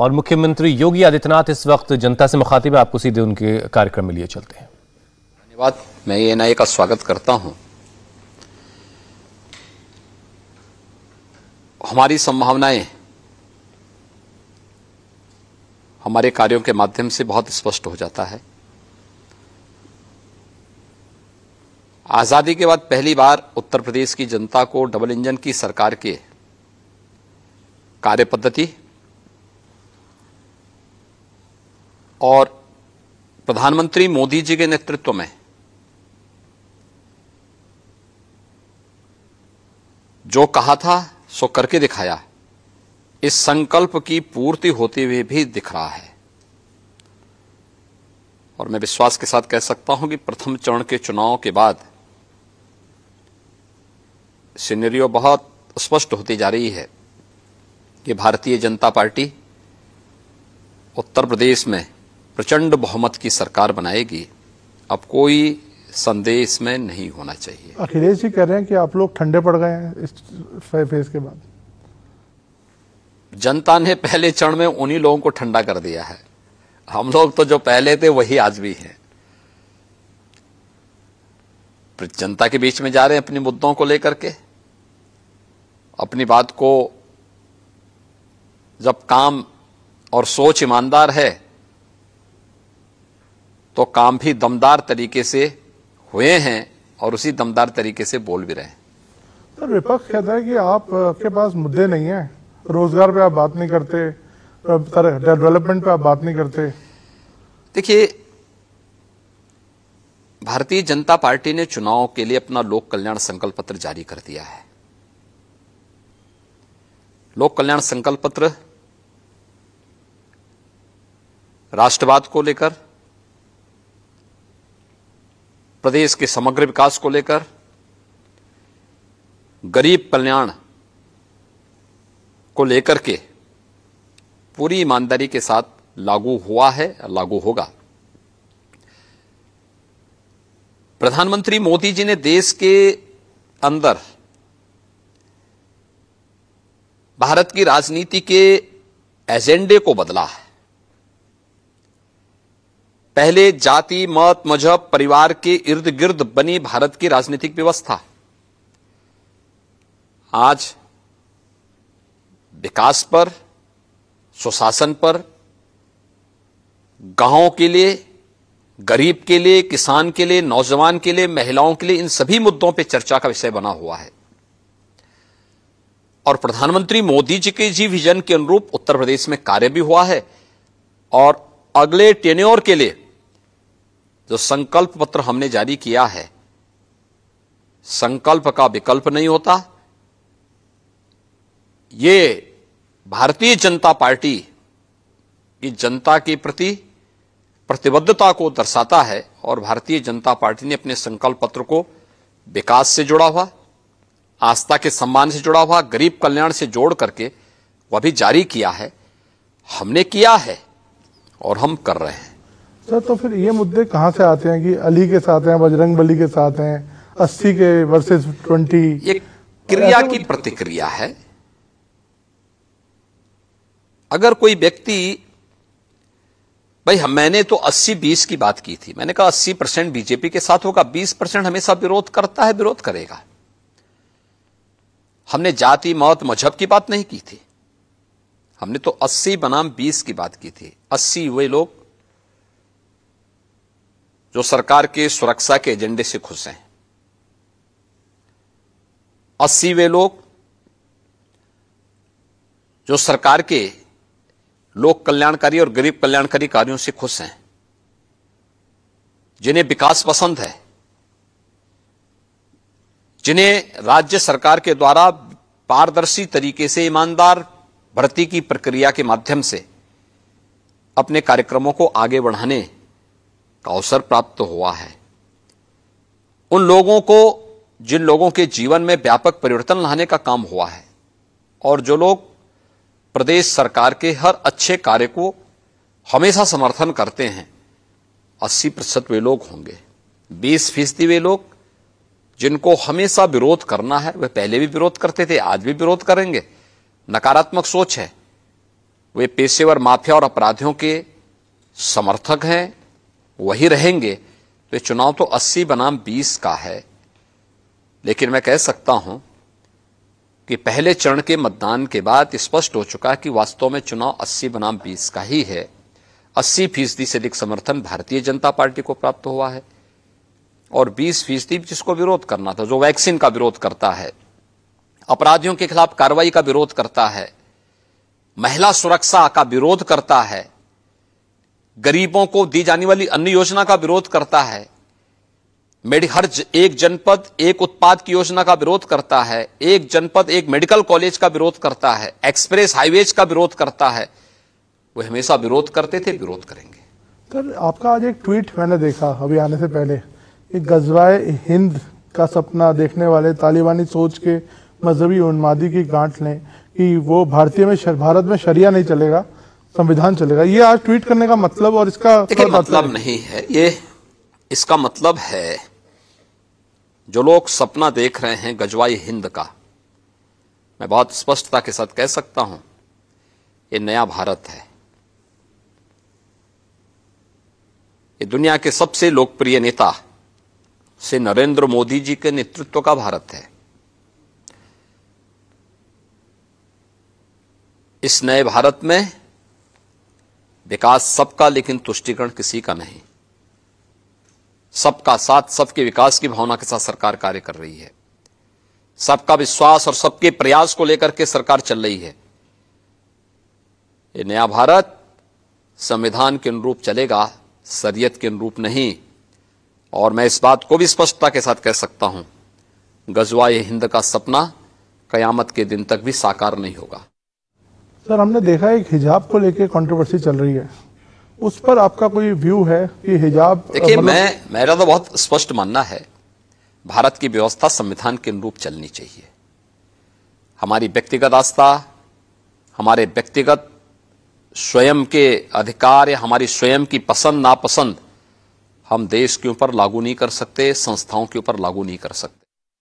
और मुख्यमंत्री योगी आदित्यनाथ इस वक्त जनता से मुखातिब आपको सीधे उनके कार्यक्रम में लिए चलते हैं धन्यवाद मैं ये एनआईए का स्वागत करता हूं हमारी संभावनाएं हमारे कार्यों के माध्यम से बहुत स्पष्ट हो जाता है आज़ादी के बाद पहली बार उत्तर प्रदेश की जनता को डबल इंजन की सरकार के कार्य पद्धति और प्रधानमंत्री मोदी जी के नेतृत्व में जो कहा था सो करके दिखाया इस संकल्प की पूर्ति होते हुए भी दिख रहा है और मैं विश्वास के साथ कह सकता हूं कि प्रथम चरण के चुनाव के बाद सिनेरियो बहुत स्पष्ट होती जा रही है कि भारतीय जनता पार्टी उत्तर प्रदेश में प्रचंड बहुमत की सरकार बनाएगी अब कोई संदेश में नहीं होना चाहिए अखिलेश जी कह रहे हैं कि आप लोग ठंडे पड़ गए हैं इस फेज के बाद जनता ने पहले चरण में उन्हीं लोगों को ठंडा कर दिया है हम लोग तो जो पहले थे वही आज भी हैं जनता के बीच में जा रहे हैं अपने मुद्दों को लेकर के अपनी बात को जब काम और सोच ईमानदार है तो काम भी दमदार तरीके से हुए हैं और उसी दमदार तरीके से बोल भी रहे तो विपक्ष कहता है कि आपके पास मुद्दे नहीं है रोजगार पे आप बात नहीं करते डेवलपमेंट पे आप बात नहीं करते देखिए भारतीय जनता पार्टी ने चुनाव के लिए अपना लोक कल्याण संकल्प पत्र जारी कर दिया है लोक कल्याण संकल्प पत्र राष्ट्रवाद को लेकर प्रदेश के समग्र विकास को लेकर गरीब कल्याण को लेकर के पूरी ईमानदारी के साथ लागू हुआ है लागू होगा प्रधानमंत्री मोदी जी ने देश के अंदर भारत की राजनीति के एजेंडे को बदला है पहले जाति मत मजहब परिवार के इर्द गिर्द बनी भारत की राजनीतिक व्यवस्था आज विकास पर सुशासन पर गांवों के लिए गरीब के लिए किसान के लिए नौजवान के लिए महिलाओं के लिए इन सभी मुद्दों पर चर्चा का विषय बना हुआ है और प्रधानमंत्री मोदी जी के जी विजन के अनुरूप उत्तर प्रदेश में कार्य भी हुआ है और अगले टेन्योर के लिए जो संकल्प पत्र हमने जारी किया है संकल्प का विकल्प नहीं होता ये भारतीय जनता पार्टी की जनता के प्रति प्रतिबद्धता को दर्शाता है और भारतीय जनता पार्टी ने अपने संकल्प पत्र को विकास से जुड़ा हुआ आस्था के सम्मान से जुड़ा हुआ गरीब कल्याण से जोड़ करके वह भी जारी किया है हमने किया है और हम कर रहे हैं सर तो फिर ये मुद्दे कहाँ से आते हैं कि अली के साथ हैं बजरंग बली के साथ हैं अस्सी के वर्सेस ट्वेंटी ये क्रिया की प्रतिक्रिया है अगर कोई व्यक्ति भाई मैंने तो 80 बीस की बात की थी मैंने कहा 80 परसेंट बीजेपी के साथ होगा 20 परसेंट हमेशा विरोध करता है विरोध करेगा हमने जाति मौत मजहब की बात नहीं की थी हमने तो 80 बनाम 20 की बात की थी 80 वे लोग जो सरकार के सुरक्षा के एजेंडे से खुश हैं अस्सी वे लोग जो सरकार के लोक कल्याणकारी और गरीब कल्याणकारी कार्यों से खुश हैं जिन्हें विकास पसंद है जिन्हें राज्य सरकार के द्वारा पारदर्शी तरीके से ईमानदार भर्ती की प्रक्रिया के माध्यम से अपने कार्यक्रमों को आगे बढ़ाने का अवसर प्राप्त हुआ है उन लोगों को जिन लोगों के जीवन में व्यापक परिवर्तन लाने का काम हुआ है और जो लोग प्रदेश सरकार के हर अच्छे कार्य को हमेशा समर्थन करते हैं 80 प्रतिशत वे लोग होंगे 20 फीसदी वे लोग जिनको हमेशा विरोध करना है वह पहले भी विरोध करते थे आज भी विरोध करेंगे नकारात्मक सोच है वे पेशेवर माफिया और अपराधियों के समर्थक हैं वही रहेंगे तो ये चुनाव तो 80 बनाम 20 का है लेकिन मैं कह सकता हूं कि पहले चरण के मतदान के बाद स्पष्ट हो चुका कि वास्तव में चुनाव 80 बनाम 20 का ही है 80 फीसदी से अधिक समर्थन भारतीय जनता पार्टी को प्राप्त हुआ है और 20 फीसदी जिसको विरोध करना था जो वैक्सीन का विरोध करता है अपराधियों के खिलाफ कार्रवाई का विरोध करता है महिला सुरक्षा का विरोध करता है गरीबों को दी जाने वाली अन्य योजना का विरोध करता है मेडि एक जनपद एक उत्पाद की योजना का विरोध करता है एक जनपद एक मेडिकल कॉलेज का विरोध करता है एक्सप्रेस हाईवेज का विरोध करता है वो हमेशा विरोध करते थे विरोध करेंगे सर आपका आज एक ट्वीट मैंने देखा अभी आने से पहले एक गजवाए हिंद का सपना देखने वाले तालिबानी सोच के मजहबी उन्मादी की गांठ लें कि वो भारतीय में शर, भारत में शरिया नहीं चलेगा संविधान चलेगा ये आज ट्वीट करने का मतलब और इसका मतलब नहीं है ये इसका मतलब है जो लोग सपना देख रहे हैं गजवाई हिंद का मैं बहुत स्पष्टता के साथ कह सकता हूं ये नया भारत है ये दुनिया के सबसे लोकप्रिय नेता से नरेंद्र मोदी जी के नेतृत्व का भारत है इस नए भारत में विकास सबका लेकिन तुष्टिकरण किसी का नहीं सबका साथ सबके विकास की भावना के साथ सरकार कार्य कर रही है सबका विश्वास और सबके प्रयास को लेकर के सरकार चल रही है ये नया भारत संविधान के अनुरूप चलेगा शरीयत के अनुरूप नहीं और मैं इस बात को भी स्पष्टता के साथ कह सकता हूं गजवा ये हिंद का सपना कयामत के दिन तक भी साकार नहीं होगा सर हमने देखा एक हिजाब को लेके कंट्रोवर्सी चल रही है उस पर आपका कोई व्यू है कि हिजाब देखिए मतलब मैं मेरा तो बहुत स्पष्ट मानना है भारत की व्यवस्था संविधान के अनुरूप चलनी चाहिए हमारी व्यक्तिगत आस्था हमारे व्यक्तिगत स्वयं के अधिकार या हमारी स्वयं की पसंद नापसंद हम देश के ऊपर लागू नहीं कर सकते संस्थाओं के ऊपर लागू नहीं कर सकते